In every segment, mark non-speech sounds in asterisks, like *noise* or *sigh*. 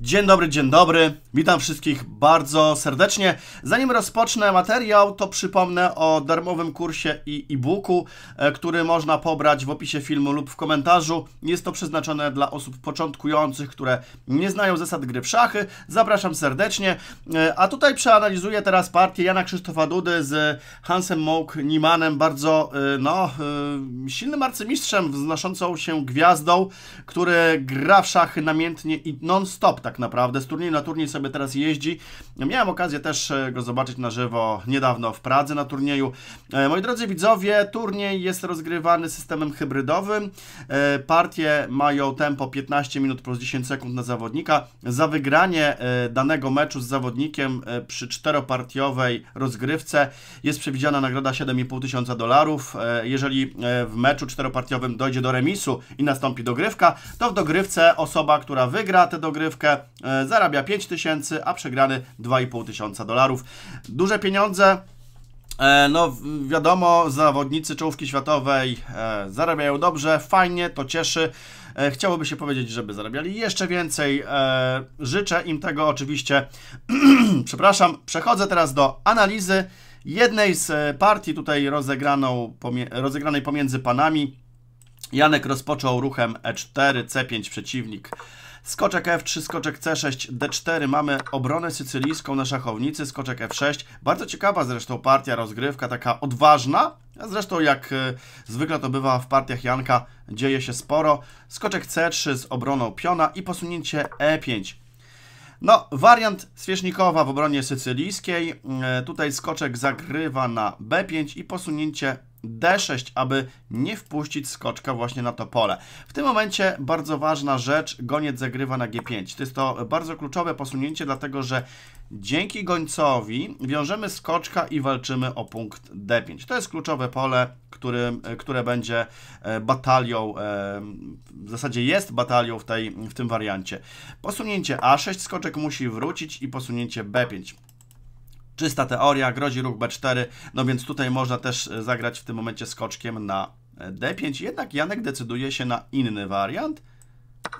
Dzień dobry, dzień dobry. Witam wszystkich bardzo serdecznie. Zanim rozpocznę materiał, to przypomnę o darmowym kursie i e-booku, e, który można pobrać w opisie filmu lub w komentarzu. Jest to przeznaczone dla osób początkujących, które nie znają zasad gry w szachy. Zapraszam serdecznie. E, a tutaj przeanalizuję teraz partię Jana Krzysztofa Dudy z Hansem Mouk Niemanem, bardzo e, no, silnym arcymistrzem, wznoszącą się gwiazdą, który gra w szachy namiętnie i non-stop tak naprawdę. Z turnieju na turniej sobie teraz jeździ. Miałem okazję też e, go zobaczyć na żywo niedawno w Pradze na turnieju. E, moi drodzy widzowie, turniej jest rozgrywany systemem hybrydowym. E, partie mają tempo 15 minut plus 10 sekund na zawodnika. Za wygranie danego meczu z zawodnikiem przy czteropartiowej rozgrywce jest przewidziana nagroda 7,5 tysiąca dolarów. Jeżeli w meczu czteropartiowym dojdzie do remisu i nastąpi dogrywka, to w dogrywce osoba, która wygra tę dogrywkę E, zarabia 5000, tysięcy, a przegrany 2,5 tysiąca dolarów. Duże pieniądze. E, no, wiadomo, zawodnicy czołówki światowej e, zarabiają dobrze, fajnie, to cieszy. Chciałoby się powiedzieć, żeby zarabiali jeszcze więcej. Życzę im tego oczywiście. *clears throat* Przepraszam, przechodzę teraz do analizy jednej z partii tutaj rozegraną, rozegranej pomiędzy panami. Janek rozpoczął ruchem E4, C5 przeciwnik. Skoczek F3, skoczek C6, D4. Mamy obronę sycylijską na szachownicy, skoczek F6. Bardzo ciekawa zresztą partia, rozgrywka, taka odważna. zresztą jak y, zwykle to bywa w partiach Janka, dzieje się sporo. Skoczek C3 z obroną piona i posunięcie E5. No, wariant Swierzchnikowa w obronie sycylijskiej. Y, tutaj skoczek zagrywa na B5 i posunięcie D6, aby nie wpuścić skoczka właśnie na to pole. W tym momencie bardzo ważna rzecz, goniec zagrywa na G5. To jest to bardzo kluczowe posunięcie, dlatego że dzięki gońcowi wiążemy skoczka i walczymy o punkt D5. To jest kluczowe pole, który, które będzie e, batalią, e, w zasadzie jest batalią w, tej, w tym wariancie. Posunięcie A6, skoczek musi wrócić i posunięcie B5. Czysta teoria, grozi ruch B4, no więc tutaj można też e, zagrać w tym momencie skoczkiem na e, D5. Jednak Janek decyduje się na inny wariant.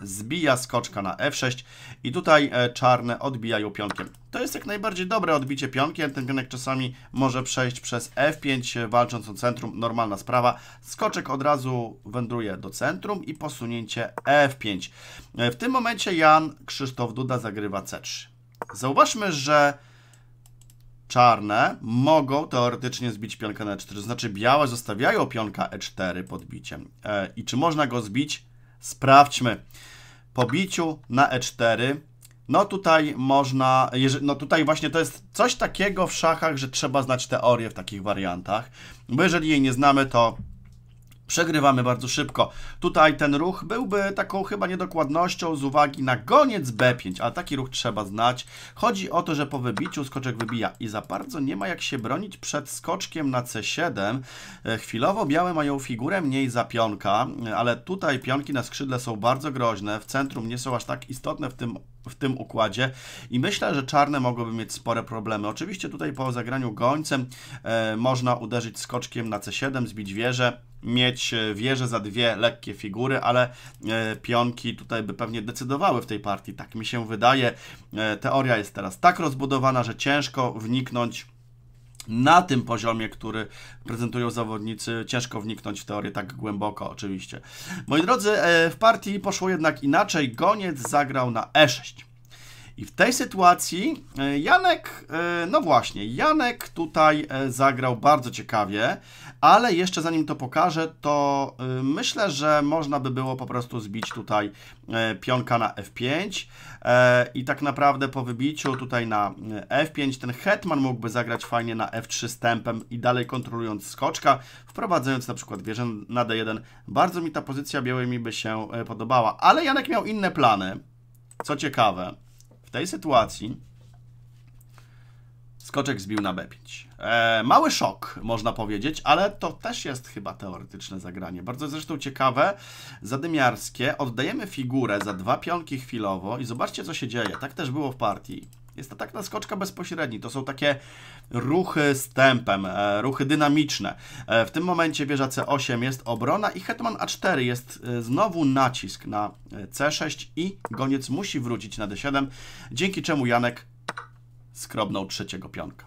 Zbija skoczka na F6 i tutaj e, czarne odbijają pionkiem. To jest jak najbardziej dobre odbicie pionkiem. Ten pionek czasami może przejść przez F5 walcząc o centrum. Normalna sprawa. Skoczek od razu wędruje do centrum i posunięcie F5. W tym momencie Jan Krzysztof Duda zagrywa C3. Zauważmy, że czarne mogą teoretycznie zbić pionkę na E4, to znaczy białe zostawiają pionka E4 pod biciem. E, I czy można go zbić? Sprawdźmy. Po biciu na E4, no tutaj można, no tutaj właśnie to jest coś takiego w szachach, że trzeba znać teorię w takich wariantach, bo jeżeli jej nie znamy, to Przegrywamy bardzo szybko. Tutaj ten ruch byłby taką chyba niedokładnością z uwagi na goniec B5, ale taki ruch trzeba znać. Chodzi o to, że po wybiciu skoczek wybija i za bardzo nie ma jak się bronić przed skoczkiem na C7. E, chwilowo białe mają figurę mniej za pionka, e, ale tutaj pionki na skrzydle są bardzo groźne, w centrum nie są aż tak istotne w tym w tym układzie i myślę, że czarne mogłyby mieć spore problemy. Oczywiście tutaj po zagraniu gońcem e, można uderzyć skoczkiem na C7, zbić wieżę, mieć e, wieżę za dwie lekkie figury, ale e, pionki tutaj by pewnie decydowały w tej partii, tak mi się wydaje. E, teoria jest teraz tak rozbudowana, że ciężko wniknąć na tym poziomie, który prezentują zawodnicy, ciężko wniknąć w teorię tak głęboko, oczywiście. Moi drodzy, e, w partii poszło jednak inaczej. Goniec zagrał na E6. I w tej sytuacji e, Janek, e, no właśnie, Janek tutaj e, zagrał bardzo ciekawie, ale jeszcze zanim to pokażę, to myślę, że można by było po prostu zbić tutaj pionka na f5 i tak naprawdę po wybiciu tutaj na f5 ten hetman mógłby zagrać fajnie na f3 stępem i dalej kontrolując skoczka, wprowadzając na przykład wieżę na d1. Bardzo mi ta pozycja białej mi by się podobała, ale Janek miał inne plany, co ciekawe. W tej sytuacji skoczek zbił na B5. E, mały szok, można powiedzieć, ale to też jest chyba teoretyczne zagranie. Bardzo zresztą ciekawe, zadymiarskie. Oddajemy figurę za dwa pionki chwilowo i zobaczcie, co się dzieje. Tak też było w partii. Jest to tak na skoczka bezpośredni. To są takie ruchy z tempem, e, ruchy dynamiczne. E, w tym momencie wieża C8 jest obrona i hetman A4 jest e, znowu nacisk na C6 i goniec musi wrócić na D7, dzięki czemu Janek skrobnął trzeciego pionka.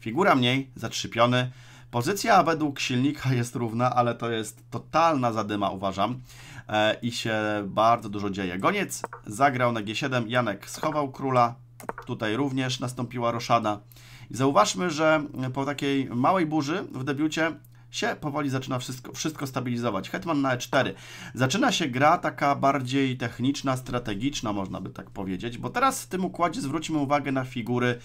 Figura mniej, zatrzypiony. Pozycja według silnika jest równa, ale to jest totalna zadyma, uważam. E, I się bardzo dużo dzieje. Goniec zagrał na G7, Janek schował króla, Tutaj również nastąpiła roszada. I zauważmy, że po takiej małej burzy w debiucie się powoli zaczyna wszystko, wszystko stabilizować. Hetman na e4. Zaczyna się gra taka bardziej techniczna, strategiczna, można by tak powiedzieć, bo teraz w tym układzie zwróćmy uwagę na figury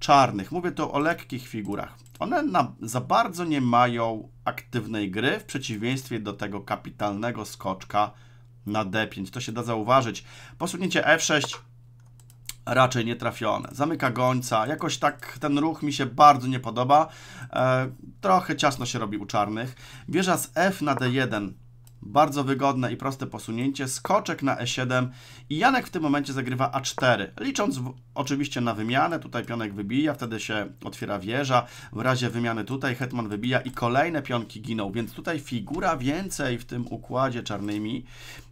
czarnych. Mówię tu o lekkich figurach. One na, za bardzo nie mają aktywnej gry, w przeciwieństwie do tego kapitalnego skoczka na d5. To się da zauważyć. Posunięcie f6 raczej nietrafione. Zamyka gońca, jakoś tak ten ruch mi się bardzo nie podoba. E, trochę ciasno się robi u czarnych. Wieża z F na D1 bardzo wygodne i proste posunięcie, skoczek na e7 i Janek w tym momencie zagrywa a4, licząc w, oczywiście na wymianę, tutaj pionek wybija, wtedy się otwiera wieża, w razie wymiany tutaj hetman wybija i kolejne pionki giną, więc tutaj figura więcej w tym układzie czarnymi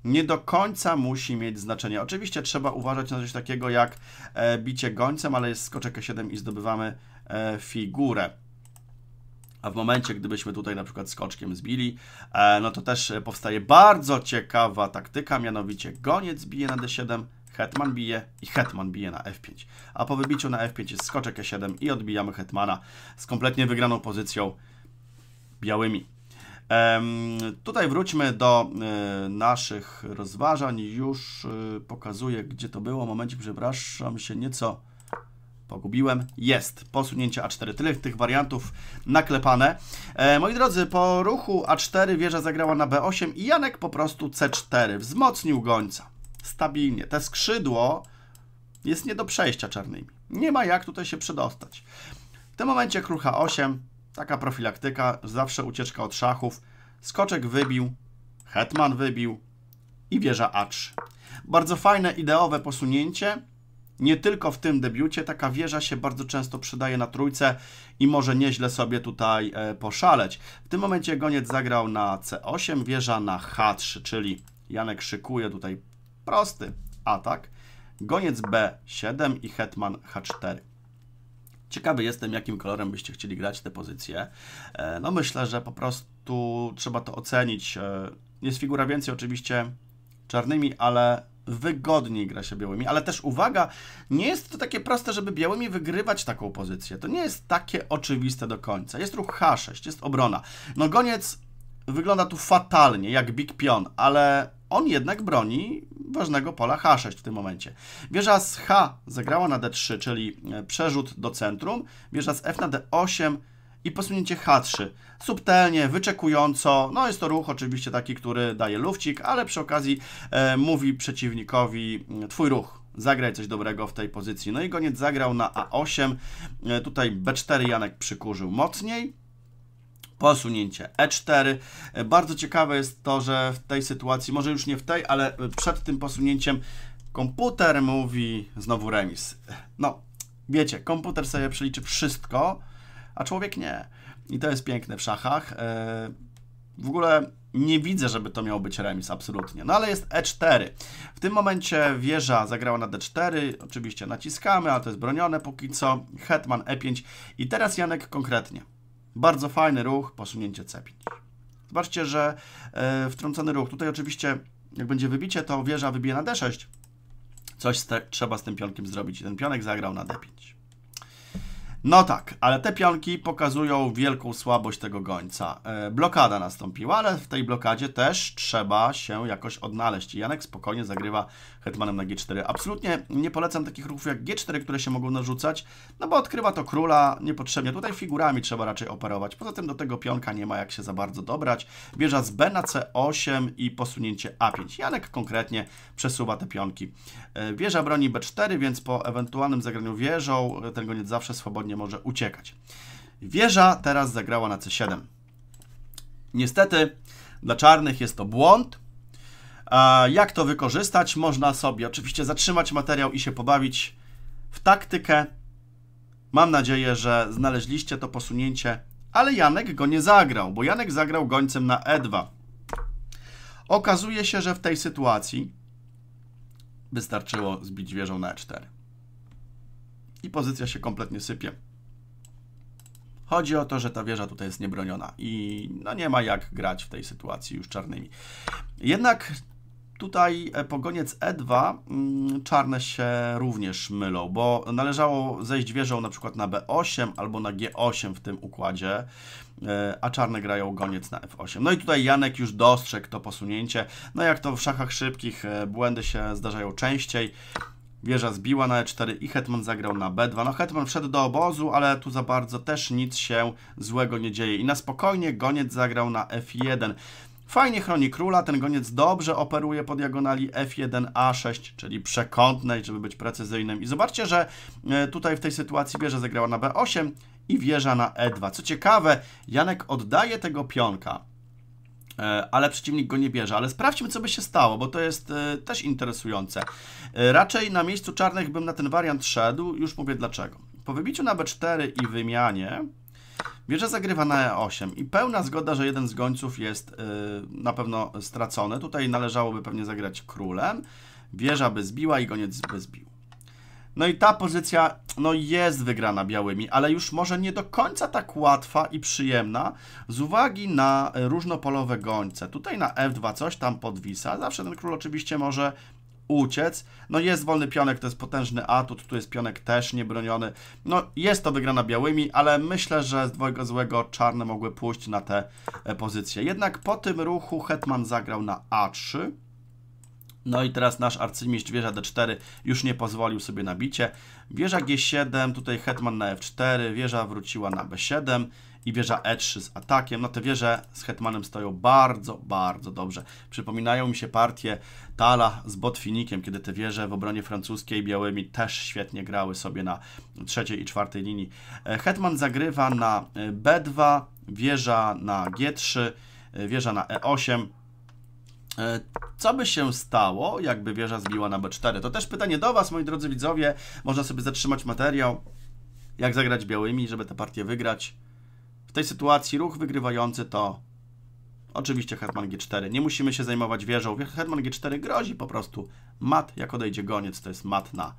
nie do końca musi mieć znaczenie. Oczywiście trzeba uważać na coś takiego jak e, bicie gońcem, ale jest skoczek e7 i zdobywamy e, figurę. A w momencie, gdybyśmy tutaj na przykład skoczkiem zbili, e, no to też e, powstaje bardzo ciekawa taktyka, mianowicie goniec bije na d7, hetman bije i hetman bije na f5. A po wybiciu na f5 jest skoczek e7 i odbijamy hetmana z kompletnie wygraną pozycją białymi. Tutaj wróćmy do e, naszych rozważań. Już pokazuję, gdzie to było. Momencik, przepraszam się nieco Pogubiłem. Jest. Posunięcie A4. Tyle tych wariantów naklepane. E, moi drodzy, po ruchu A4 wieża zagrała na B8 i Janek po prostu C4. Wzmocnił gońca. Stabilnie. Te skrzydło jest nie do przejścia czarnymi. Nie ma jak tutaj się przedostać. W tym momencie krucha 8 Taka profilaktyka. Zawsze ucieczka od szachów. Skoczek wybił. Hetman wybił. I wieża A3. Bardzo fajne, ideowe posunięcie nie tylko w tym debiucie. Taka wieża się bardzo często przydaje na trójce i może nieźle sobie tutaj e, poszaleć. W tym momencie goniec zagrał na C8, wieża na H3, czyli Janek szykuje tutaj prosty atak. Goniec B7 i hetman H4. Ciekawy jestem, jakim kolorem byście chcieli grać te pozycje. E, no myślę, że po prostu trzeba to ocenić. E, jest figura więcej oczywiście czarnymi, ale wygodniej gra się białymi, ale też uwaga, nie jest to takie proste, żeby białymi wygrywać taką pozycję. To nie jest takie oczywiste do końca. Jest ruch H6, jest obrona. No goniec wygląda tu fatalnie, jak big pion, ale on jednak broni ważnego pola H6 w tym momencie. Wieża z H zagrała na D3, czyli e, przerzut do centrum. Wieża z F na D8 i posunięcie H3. Subtelnie, wyczekująco, no jest to ruch oczywiście taki, który daje lufcik, ale przy okazji e, mówi przeciwnikowi mm, twój ruch, zagraj coś dobrego w tej pozycji. No i goniec zagrał na A8, e, tutaj B4 Janek przykurzył mocniej, posunięcie E4. E, bardzo ciekawe jest to, że w tej sytuacji, może już nie w tej, ale przed tym posunięciem komputer mówi znowu remis. No, wiecie, komputer sobie przeliczy wszystko, a człowiek nie. I to jest piękne w szachach. E, w ogóle nie widzę, żeby to miał być remis, absolutnie. No ale jest E4. W tym momencie wieża zagrała na D4, oczywiście naciskamy, ale to jest bronione póki co. Hetman E5 i teraz Janek konkretnie. Bardzo fajny ruch, posunięcie C5. Zobaczcie, że e, wtrącony ruch. Tutaj oczywiście, jak będzie wybicie, to wieża wybije na D6. Coś z te, trzeba z tym pionkiem zrobić. I ten pionek zagrał na D5. No tak, ale te pionki pokazują wielką słabość tego gońca. E, blokada nastąpiła, ale w tej blokadzie też trzeba się jakoś odnaleźć. Janek spokojnie zagrywa hetmanem na G4. Absolutnie nie polecam takich ruchów jak G4, które się mogą narzucać, no bo odkrywa to króla niepotrzebnie. Tutaj figurami trzeba raczej operować. Poza tym do tego pionka nie ma jak się za bardzo dobrać. Wieża z B na C8 i posunięcie A5. Janek konkretnie przesuwa te pionki. E, wieża broni B4, więc po ewentualnym zagraniu wieżą ten goniec zawsze swobodnie nie może uciekać. Wieża teraz zagrała na C7. Niestety dla czarnych jest to błąd. Jak to wykorzystać? Można sobie oczywiście zatrzymać materiał i się pobawić w taktykę. Mam nadzieję, że znaleźliście to posunięcie, ale Janek go nie zagrał, bo Janek zagrał gońcem na E2. Okazuje się, że w tej sytuacji wystarczyło zbić wieżą na E4 i pozycja się kompletnie sypie. Chodzi o to, że ta wieża tutaj jest niebroniona i no nie ma jak grać w tej sytuacji już czarnymi. Jednak tutaj e, pogoniec E2 mm, czarne się również mylą, bo należało zejść wieżą na przykład na B8 albo na G8 w tym układzie, e, a czarne grają goniec na F8. No i tutaj Janek już dostrzegł to posunięcie. No jak to w szachach szybkich, e, błędy się zdarzają częściej. Wieża zbiła na e4 i hetman zagrał na b2. No hetman wszedł do obozu, ale tu za bardzo też nic się złego nie dzieje. I na spokojnie goniec zagrał na f1. Fajnie chroni króla, ten goniec dobrze operuje po diagonali F1A6, czyli przekątnej, żeby być precyzyjnym. I zobaczcie, że e, tutaj w tej sytuacji wieża zagrała na B8 i wieża na E2. Co ciekawe, Janek oddaje tego pionka. E, ale przeciwnik go nie bierze. Ale sprawdźmy, co by się stało, bo to jest e, też interesujące. E, raczej na miejscu czarnych bym na ten wariant szedł, już mówię dlaczego. Po wybiciu na b4 i wymianie, Wieża zagrywa na E8 i pełna zgoda, że jeden z gońców jest na pewno stracony. Tutaj należałoby pewnie zagrać królem. Wieża by zbiła i goniec by zbił. No i ta pozycja, no jest wygrana białymi, ale już może nie do końca tak łatwa i przyjemna z uwagi na różnopolowe gońce. Tutaj na F2 coś tam podwisa, zawsze ten król oczywiście może uciec. No jest wolny pionek, to jest potężny atut, tu jest pionek też niebroniony. No jest to wygrana białymi, ale myślę, że z dwojga złego czarne mogły pójść na tę e, pozycję. Jednak po tym ruchu Hetman zagrał na A3. No i teraz nasz arcymistrz wieża d4 już nie pozwolił sobie na bicie. Wieża g7, tutaj hetman na f4, wieża wróciła na b7 i wieża e3 z atakiem. No te wieże z hetmanem stoją bardzo, bardzo dobrze. Przypominają mi się partie Tala z Botwinikiem, kiedy te wieże w obronie francuskiej białymi też świetnie grały sobie na trzeciej i czwartej linii. E, hetman zagrywa na e, b2, wieża na g3, e, wieża na e8, E, co by się stało, jakby wieża zbiła na B4? To też pytanie do Was, moi drodzy widzowie. Można sobie zatrzymać materiał, jak zagrać białymi, żeby tę partię wygrać. W tej sytuacji ruch wygrywający to oczywiście hetman G4. Nie musimy się zajmować wieżą. Hetman G4 grozi po prostu mat, jak odejdzie goniec, to jest mat na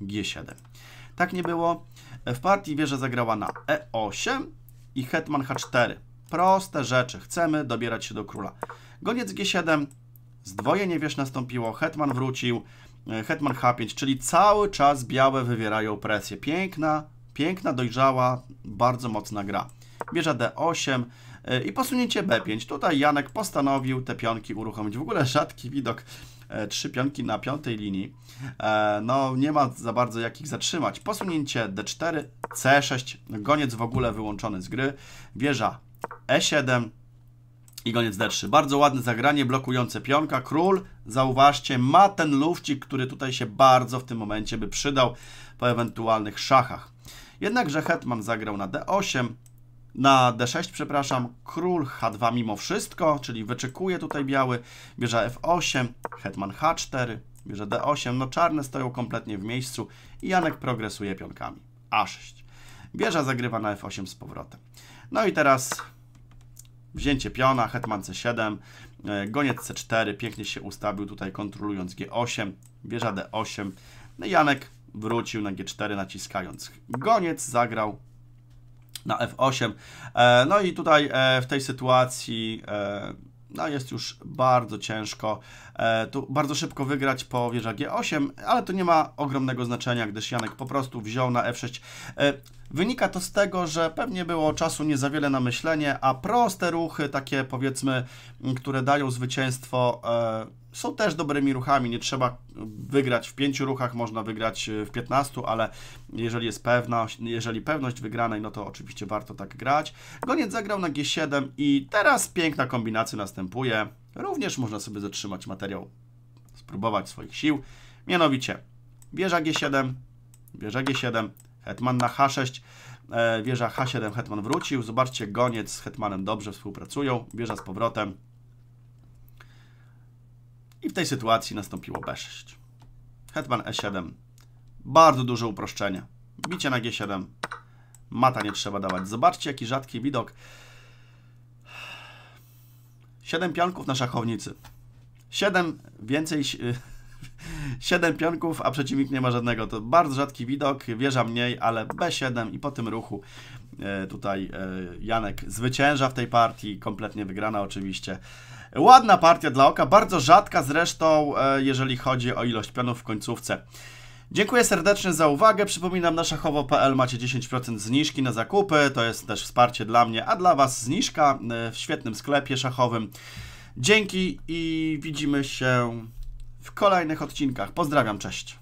G7. Tak nie było. E, w partii wieża zagrała na E8 i hetman H4. Proste rzeczy. Chcemy dobierać się do króla. Goniec G7, zdwojenie wież nastąpiło, hetman wrócił, e, hetman H5, czyli cały czas białe wywierają presję. Piękna, piękna, dojrzała, bardzo mocna gra. Bierze D8 i posunięcie B5. Tutaj Janek postanowił te pionki uruchomić. W ogóle rzadki widok e, trzy pionki na piątej linii. E, no, nie ma za bardzo jakich zatrzymać. Posunięcie D4, C6, goniec w ogóle wyłączony z gry, wieża E7 i goniec D3. Bardzo ładne zagranie, blokujące pionka. Król, zauważcie, ma ten lufcik, który tutaj się bardzo w tym momencie by przydał po ewentualnych szachach. Jednakże hetman zagrał na D8, na D6, przepraszam, król H2 mimo wszystko, czyli wyczekuje tutaj biały, bierze F8, hetman H4, bierze D8, no czarne stoją kompletnie w miejscu i Janek progresuje pionkami. A6. Bierza zagrywa na F8 z powrotem. No i teraz wzięcie piona, hetman c7, e, goniec c4, pięknie się ustawił tutaj kontrolując g8, wieża d8. No Janek wrócił na g4 naciskając goniec, zagrał na f8. E, no i tutaj e, w tej sytuacji no jest już bardzo ciężko. E, tu bardzo szybko wygrać po wieża G8, ale to nie ma ogromnego znaczenia, gdyż Janek po prostu wziął na F6. E, wynika to z tego, że pewnie było czasu nie za wiele na myślenie, a proste ruchy, takie powiedzmy, które dają zwycięstwo e, są też dobrymi ruchami. Nie trzeba wygrać w pięciu ruchach, można wygrać e, w 15, ale jeżeli jest pewność, jeżeli pewność wygranej, no to oczywiście warto tak grać. Goniec zagrał na G7 i teraz piękna kombinacja następuje. Również można sobie zatrzymać materiał, spróbować swoich sił. Mianowicie wieża G7, wieża G7, hetman na H6, e, wieża H7, hetman wrócił. Zobaczcie, goniec z hetmanem dobrze współpracują, wieża z powrotem, i w tej sytuacji nastąpiło B6. Hetman E7. Bardzo duże uproszczenie. Bicie na G7. Mata nie trzeba dawać. Zobaczcie, jaki rzadki widok. Siedem pionków na szachownicy. Siedem więcej... *laughs* Siedem pionków, a przeciwnik nie ma żadnego. To bardzo rzadki widok, wieża mniej, ale B7 i po tym ruchu e, tutaj e, Janek zwycięża w tej partii. Kompletnie wygrana oczywiście. Ładna partia dla oka, bardzo rzadka zresztą, e, jeżeli chodzi o ilość pionów w końcówce. Dziękuję serdecznie za uwagę. Przypominam, na szachowo.pl macie 10% zniżki na zakupy. To jest też wsparcie dla mnie, a dla Was zniżka e, w świetnym sklepie szachowym. Dzięki i widzimy się w kolejnych odcinkach. Pozdrawiam, cześć.